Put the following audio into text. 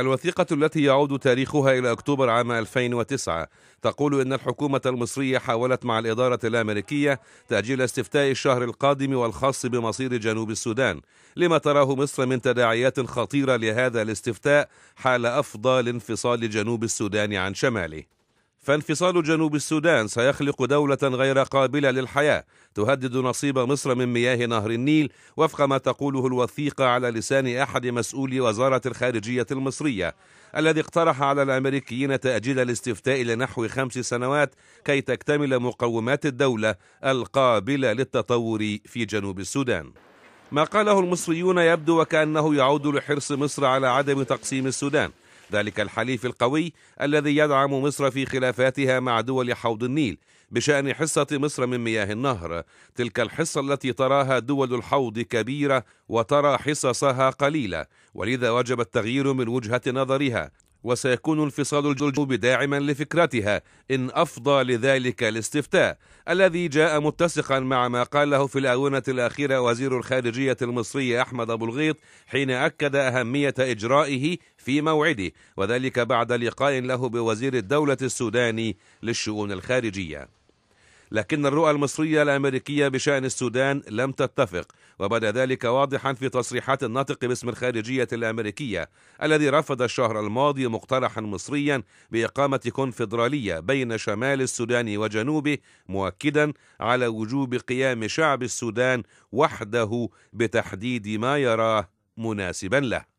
الوثيقة التي يعود تاريخها إلى أكتوبر عام 2009 تقول إن الحكومة المصرية حاولت مع الإدارة الأمريكية تأجيل استفتاء الشهر القادم والخاص بمصير جنوب السودان لما تراه مصر من تداعيات خطيرة لهذا الاستفتاء حال أفضى لانفصال جنوب السودان عن شماله فانفصال جنوب السودان سيخلق دولة غير قابلة للحياة تهدد نصيب مصر من مياه نهر النيل وفق ما تقوله الوثيقة على لسان أحد مسؤولي وزارة الخارجية المصرية الذي اقترح على الأمريكيين تأجيل الاستفتاء لنحو خمس سنوات كي تكتمل مقومات الدولة القابلة للتطور في جنوب السودان ما قاله المصريون يبدو وكأنه يعود لحرص مصر على عدم تقسيم السودان ذلك الحليف القوي الذي يدعم مصر في خلافاتها مع دول حوض النيل بشأن حصة مصر من مياه النهر تلك الحصة التي تراها دول الحوض كبيرة وترى حصصها قليلة ولذا وجب التغيير من وجهة نظرها وسيكون انفصال الجلجوب داعما لفكرتها إن أفضى لذلك الاستفتاء الذي جاء متسقا مع ما قاله في الآونة الأخيرة وزير الخارجية المصري أحمد أبو الغيط حين أكد أهمية إجرائه في موعده وذلك بعد لقاء له بوزير الدولة السوداني للشؤون الخارجية لكن الرؤى المصرية الأمريكية بشأن السودان لم تتفق وبدا ذلك واضحا في تصريحات الناطق باسم الخارجية الأمريكية الذي رفض الشهر الماضي مقترحا مصريا بإقامة كونفدرالية بين شمال السودان وجنوبه مؤكدا على وجوب قيام شعب السودان وحده بتحديد ما يراه مناسبا له